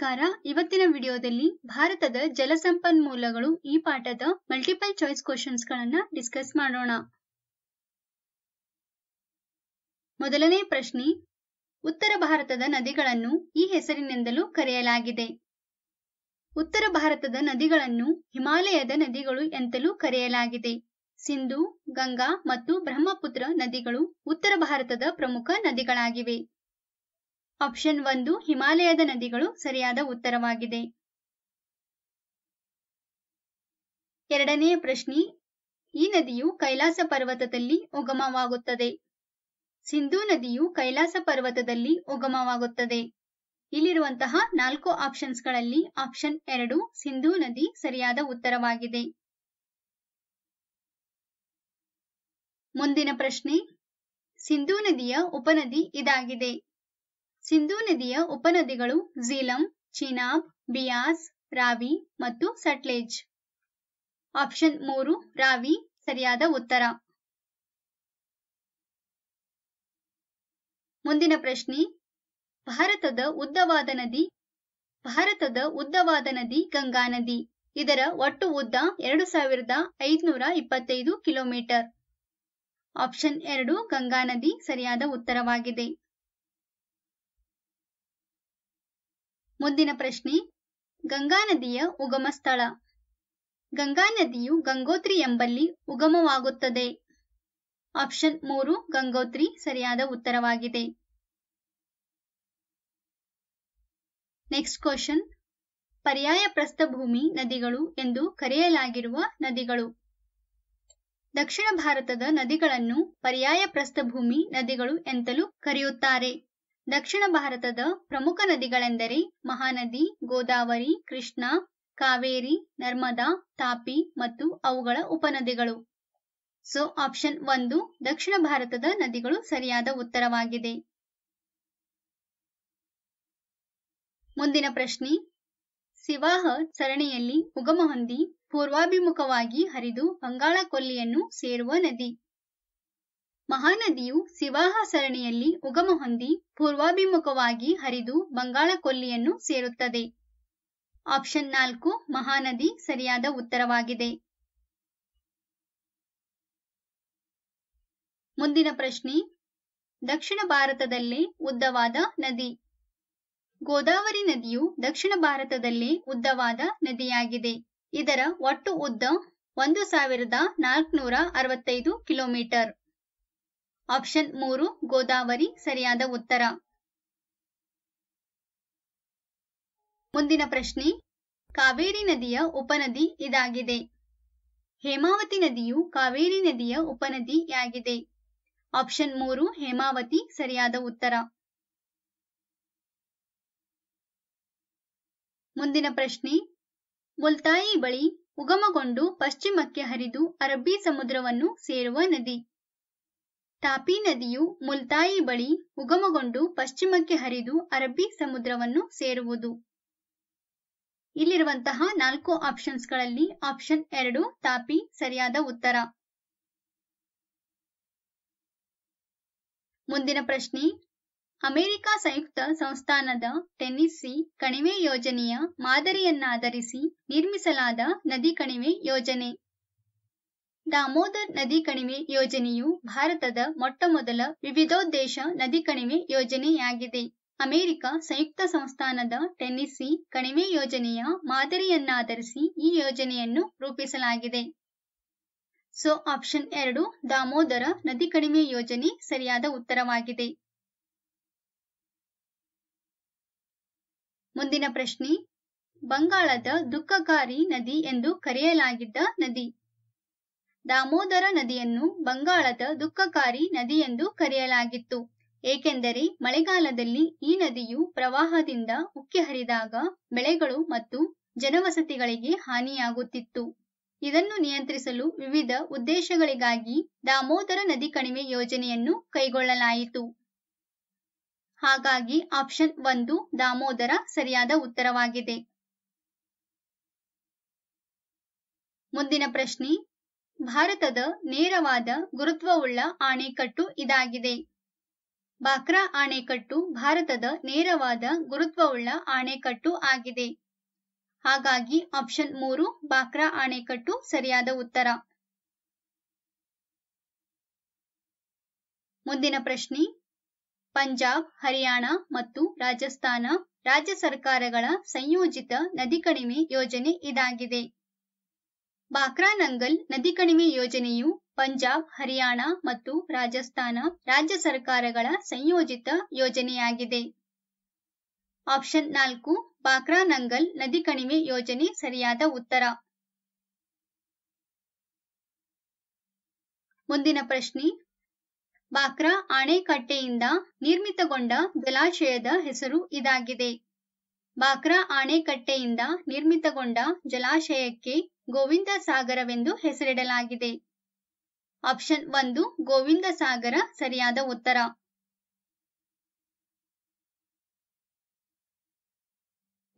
ನಮಸ್ಕಾರ ಇವತ್ತಿನ ವಿಡಿಯೋದಲ್ಲಿ ಭಾರತದ ಜಲಸಂಪನ್ಮೂಲಗಳು ಈ ಪಾಠದ ಮಲ್ಟಿಪಲ್ ಚಾಯ್ಸ್ ಕ್ವಶನ್ಸ್ ಗಳನ್ನ ಡಿಸ್ಕಸ್ ಮಾಡೋಣ ಮೊದಲನೇ ಪ್ರಶ್ನೆ ಉತ್ತರ ಭಾರತದ ನದಿಗಳನ್ನು ಈ ಹೆಸರಿನಿಂದಲೂ ಕರೆಯಲಾಗಿದೆ ಉತ್ತರ ಭಾರತದ ನದಿಗಳನ್ನು ಹಿಮಾಲಯದ ನದಿಗಳು ಎಂತಲೂ ಕರೆಯಲಾಗಿದೆ ಸಿಂಧು ಗಂಗಾ ಮತ್ತು ಬ್ರಹ್ಮಪುತ್ರ ನದಿಗಳು ಉತ್ತರ ಭಾರತದ ಪ್ರಮುಖ ನದಿಗಳಾಗಿವೆ ಆಪ್ಷನ್ ಒಂದು ಹಿಮಾಲಯದ ನದಿಗಳು ಸರಿಯಾದ ಉತ್ತರವಾಗಿದೆ ಎರಡನೆಯ ಪ್ರಶ್ನೆ ಈ ನದಿಯು ಕೈಲಾಸ ಪರ್ವತದಲ್ಲಿ ಉಗಮವಾಗುತ್ತದೆ ಸಿಂಧೂ ನದಿಯು ಕೈಲಾಸ ಪರ್ವತದಲ್ಲಿ ಉಗಮವಾಗುತ್ತದೆ ಇಲ್ಲಿರುವಂತಹ ನಾಲ್ಕು ಆಪ್ಷನ್ಸ್ಗಳಲ್ಲಿ ಆಪ್ಷನ್ ಎರಡು ಸಿಂಧೂ ನದಿ ಸರಿಯಾದ ಉತ್ತರವಾಗಿದೆ ಮುಂದಿನ ಪ್ರಶ್ನೆ ಸಿಂಧೂ ನದಿಯ ಉಪನದಿ ಇದಾಗಿದೆ ಸಿಂಧೂ ನದಿಯ ಉಪನದಿಗಳು ಝೀಲಂ ಚಿನಾಬ್ ಬಿಯಾಸ್ ರಾವಿ ಮತ್ತು ಸಟ್ಲೇಜ್ ಆಪ್ಷನ್ ಮೂರು ರಾವಿ ಸರಿಯಾದ ಉತ್ತರ ಮುಂದಿನ ಪ್ರಶ್ನೆ ಭಾರತದ ಉದ್ದವಾದ ನದಿ ಭಾರತದ ಉದ್ದವಾದ ನದಿ ಗಂಗಾ ನದಿ ಇದರ ಒಟ್ಟು ಉದ್ದ ಎರಡು ಸಾವಿರದ ಐದುನೂರ ಇಪ್ಪತ್ತೈದು ಕಿಲೋಮೀಟರ್ ಆಪ್ಷನ್ ಎರಡು ಗಂಗಾ ನದಿ ಸರಿಯಾದ ಉತ್ತರವಾಗಿದೆ ಮುಂದಿನ ಪ್ರಶ್ನೆ ಗಂಗಾ ನದಿಯ ಉಗಮ ಸ್ಥಳ ಗಂಗಾ ನದಿಯು ಗಂಗೋತ್ರಿ ಎಂಬಲ್ಲಿ ಉಗಮವಾಗುತ್ತದೆ ಆಪ್ಷನ್ ಮೂರು ಗಂಗೋತ್ರಿ ಸರಿಯಾದ ಉತ್ತರವಾಗಿದೆ ನೆಕ್ಸ್ಟ್ ಕ್ವಶನ್ ಪರ್ಯಾಯ ಪ್ರಸ್ಥಭೂಮಿ ನದಿಗಳು ಎಂದು ಕರೆಯಲಾಗಿರುವ ನದಿಗಳು ದಕ್ಷಿಣ ಭಾರತದ ನದಿಗಳನ್ನು ಪರ್ಯಾಯ ಪ್ರಸ್ಥಭೂಮಿ ನದಿಗಳು ಎಂತಲೂ ಕರೆಯುತ್ತಾರೆ ದಕ್ಷಿಣ ಭಾರತದ ಪ್ರಮುಖ ನದಿಗಳೆಂದರೆ ಮಹಾನದಿ ಗೋದಾವರಿ ಕೃಷ್ಣ ಕಾವೇರಿ ನರ್ಮದಾ ತಾಪಿ ಮತ್ತು ಅವುಗಳ ಉಪನದಿಗಳು ಸೊ ಆಪ್ಷನ್ ಒಂದು ದಕ್ಷಿಣ ಭಾರತದ ನದಿಗಳು ಸರಿಯಾದ ಉತ್ತರವಾಗಿದೆ ಮುಂದಿನ ಪ್ರಶ್ನೆ ಸಿವಾಹ ಸರಣಿಯಲ್ಲಿ ಉಗಮ ಹೊಂದಿ ಪೂರ್ವಾಭಿಮುಖವಾಗಿ ಹರಿದು ಬಂಗಾಳ ಕೊಲ್ಲಿಯನ್ನು ಸೇರುವ ನದಿ ಮಹಾನದಿಯು ಸಿವಾಹ ಸರಣಿಯಲ್ಲಿ ಉಗಮ ಹೊಂದಿ ಪೂರ್ವಾಭಿಮುಖವಾಗಿ ಹರಿದು ಬಂಗಾಳ ಕೊಲ್ಲಿಯನ್ನು ಸೇರುತ್ತದೆ ಆಪ್ಷನ್ ನಾಲ್ಕು ಮಹಾನದಿ ಸರಿಯಾದ ಉತ್ತರವಾಗಿದೆ ಮುಂದಿನ ಪ್ರಶ್ನೆ ದಕ್ಷಿಣ ಭಾರತದಲ್ಲೇ ಉದ್ದವಾದ ನದಿ ಗೋದಾವರಿ ನದಿಯು ದಕ್ಷಿಣ ಭಾರತದಲ್ಲೇ ಉದ್ದವಾದ ನದಿಯಾಗಿದೆ ಇದರ ಒಟ್ಟು ಉದ್ದ ಒಂದು ಸಾವಿರದ ನಾಲ್ಕುನೂರ ಅರವತ್ತೈದು ಕಿಲೋಮೀಟರ್ ಆಪ್ಷನ್ ಮೂರು ಗೋದಾವರಿ ಸರಿಯಾದ ಉತ್ತರ ಮುಂದಿನ ಪ್ರಶ್ನೆ ಕಾವೇರಿ ನದಿಯ ಉಪನದಿ ಇದಾಗಿದೆ ಹೇಮಾವತಿ ನದಿಯು ಕಾವೇರಿ ನದಿಯ ಉಪನದಿಯಾಗಿದೆ ಆಪ್ಷನ್ ಮೂರು ಹೇಮಾವತಿ ಸರಿಯಾದ ಉತ್ತರ ಮುಂದಿನ ಪ್ರಶ್ನೆ ಮುಲ್ತಾಯಿ ಬಳಿ ಉಗಮಗೊಂಡು ಪಶ್ಚಿಮಕ್ಕೆ ಹರಿದು ಅರಬ್ಬಿ ಸಮುದ್ರವನ್ನು ಸೇರುವ ನದಿ ತಾಪಿ ನದಿಯು ಮುಲ್ತಾಯಿ ಬಳಿ ಉಗಮಗೊಂಡು ಪಶ್ಚಿಮಕ್ಕೆ ಹರಿದು ಅರಬ್ಬಿ ಸಮುದ್ರವನ್ನು ಸೇರುವುದು ಇಲ್ಲಿರುವಂತಹ ನಾಲ್ಕು ಆಪ್ಷನ್ಸ್ಗಳಲ್ಲಿ ಆಪ್ಷನ್ ಎರಡು ತಾಪಿ ಸರಿಯಾದ ಉತ್ತರ ಮುಂದಿನ ಪ್ರಶ್ನೆ ಅಮೆರಿಕ ಸಂಯುಕ್ತ ಸಂಸ್ಥಾನದ ಟೆನ್ನಿಸ್ಸಿ ಕಣಿವೆ ಯೋಜನೆಯ ಮಾದರಿಯನ್ನಾಧರಿಸಿ ನಿರ್ಮಿಸಲಾದ ನದಿ ಕಣಿವೆ ಯೋಜನೆ ದಾಮೋದರ್ ನದಿ ಕಣಿವೆ ಯೋಜನೆಯು ಭಾರತದ ಮೊಟ್ಟಮೊದಲ ವಿವಿಧೋದ್ದೇಶ ನದಿ ಕಣಿವೆ ಯೋಜನೆಯಾಗಿದೆ ಅಮೆರಿಕ ಸಂಯುಕ್ತ ಸಂಸ್ಥಾನದ ಟೆನ್ನಿಸಿ ಕಣಿವೆ ಯೋಜನೆಯ ಮಾದರಿಯನ್ನಾಧರಿಸಿ ಈ ಯೋಜನೆಯನ್ನು ರೂಪಿಸಲಾಗಿದೆ ಸೊ ಆಪ್ಷನ್ ಎರಡು ದಾಮೋದರ ನದಿ ಕಣಿವೆ ಯೋಜನೆ ಸರಿಯಾದ ಉತ್ತರವಾಗಿದೆ ಮುಂದಿನ ಪ್ರಶ್ನೆ ಬಂಗಾಳದ ದುಃಖಕಾರಿ ನದಿ ಎಂದು ಕರೆಯಲಾಗಿದ್ದ ನದಿ ದಾಮೋದರ ನದಿಯನ್ನು ಬಂಗಾಳದ ದುಃಖಕಾರಿ ನದಿಯೆಂದು ಕರೆಯಲಾಗಿತ್ತು ಏಕೆಂದರೆ ಮಳೆಗಾಲದಲ್ಲಿ ಈ ನದಿಯು ಪ್ರವಾಹದಿಂದ ಉಕ್ಕಿ ಹರಿದಾಗ ಬೆಳೆಗಳು ಮತ್ತು ಜನವಸತಿಗಳಿಗೆ ಹಾನಿಯಾಗುತ್ತಿತ್ತು ಇದನ್ನು ನಿಯಂತ್ರಿಸಲು ವಿವಿಧ ಉದ್ದೇಶಗಳಿಗಾಗಿ ದಾಮೋದರ ನದಿ ಕಣಿವೆ ಯೋಜನೆಯನ್ನು ಕೈಗೊಳ್ಳಲಾಯಿತು ಹಾಗಾಗಿ ಆಪ್ಷನ್ ಒಂದು ದಾಮೋದರ ಸರಿಯಾದ ಉತ್ತರವಾಗಿದೆ ಮುಂದಿನ ಪ್ರಶ್ನೆ ಭಾರತದ ನೇರವಾದ ಗುರುತ್ವವುಳ್ಳ ಅಣೆಕಟ್ಟು ಇದಾಗಿದೆ ಬಾಕ್ರಾ ಅಣೆಕಟ್ಟು ಭಾರತದ ನೇರವಾದ ಗುರುತ್ವವುಳ್ಳ ಅಣೆಕಟ್ಟು ಆಗಿದೆ ಹಾಗಾಗಿ ಆಪ್ಷನ್ ಮೂರು ಬಾಕ್ರಾ ಅಣೆಕಟ್ಟು ಸರಿಯಾದ ಉತ್ತರ ಮುಂದಿನ ಪ್ರಶ್ನೆ ಪಂಜಾಬ್ ಹರಿಯಾಣ ಮತ್ತು ರಾಜಸ್ಥಾನ ರಾಜ್ಯ ಸರ್ಕಾರಗಳ ಸಂಯೋಜಿತ ನದಿ ಕಡಿಮೆ ಯೋಜನೆ ಇದಾಗಿದೆ ಬಾಕ್ರಾ ನಂಗಲ್ ನದಿ ಕಣಿವೆ ಯೋಜನೆಯು ಪಂಜಾಬ್ ಹರಿಯಾಣ ಮತ್ತು ರಾಜಸ್ಥಾನ ರಾಜ್ಯ ಸರ್ಕಾರಗಳ ಸಂಯೋಜಿತ ಯೋಜನೆಯಾಗಿದೆ ಆಪ್ಷನ್ ನಾಲ್ಕು ಬಾಕ್ರಾ ನಂಗಲ್ ನದಿ ಕಣಿವೆ ಯೋಜನೆ ಸರಿಯಾದ ಉತ್ತರ ಮುಂದಿನ ಪ್ರಶ್ನೆ ಬಾಕ್ರಾ ಆಣೆಕಟ್ಟೆಯಿಂದ ನಿರ್ಮಿತಗೊಂಡ ಜಲಾಶಯದ ಹೆಸರು ಇದಾಗಿದೆ ಬಾಕ್ರಾ ಆಣೆಕಟ್ಟೆಯಿಂದ ನಿರ್ಮಿತಗೊಂಡ ಜಲಾಶಯಕ್ಕೆ ಗೋವಿಂದ ಸಾಗರವೆಂದು ಹೆಸರಿಡಲಾಗಿದೆ ಆಪ್ಷನ್ ಒಂದು ಗೋವಿಂದ ಸಾಗರ ಸರಿಯಾದ ಉತ್ತರ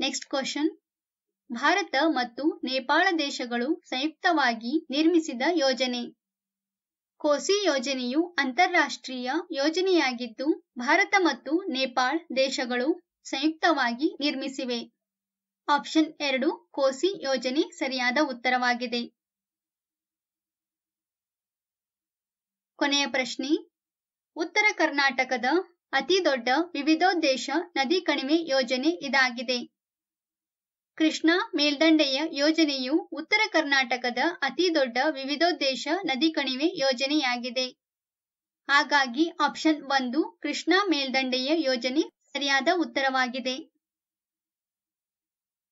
ನೆಕ್ಸ್ಟ್ ಕ್ವಶನ್ ಭಾರತ ಮತ್ತು ನೇಪಾಳ ದೇಶಗಳು ಸಂಯುಕ್ತವಾಗಿ ನಿರ್ಮಿಸಿದ ಯೋಜನೆ ಕೋಸಿ ಯೋಜನೆಯು ಅಂತಾರಾಷ್ಟ್ರೀಯ ಯೋಜನೆಯಾಗಿದ್ದು ಭಾರತ ಮತ್ತು ನೇಪಾಳ ದೇಶಗಳು ಸಂಯುಕ್ತವಾಗಿ ನಿರ್ಮಿಸಿವೆ ಆಪ್ಷನ್ ಎರಡು ಕೋಸಿ ಯೋಜನೆ ಸರಿಯಾದ ಉತ್ತರವಾಗಿದೆ ಕೊನೆಯ ಪ್ರಶ್ನೆ ಉತ್ತರ ಕರ್ನಾಟಕದ ಅತಿ ದೊಡ್ಡ ವಿವಿಧೋದ್ದೇಶ ನದಿ ಕಣಿವೆ ಯೋಜನೆ ಇದಾಗಿದೆ ಕೃಷ್ಣಾ ಮೇಲ್ದಂಡೆಯ ಯೋಜನೆಯು ಉತ್ತರ ಕರ್ನಾಟಕದ ಅತಿ ದೊಡ್ಡ ವಿವಿಧೋದ್ದೇಶ ನದಿ ಕಣಿವೆ ಯೋಜನೆಯಾಗಿದೆ ಹಾಗಾಗಿ ಆಪ್ಷನ್ ಒಂದು ಕೃಷ್ಣಾ ಮೇಲ್ದಂಡೆಯ ಯೋಜನೆ ಸರಿಯಾದ ಉತ್ತರವಾಗಿದೆ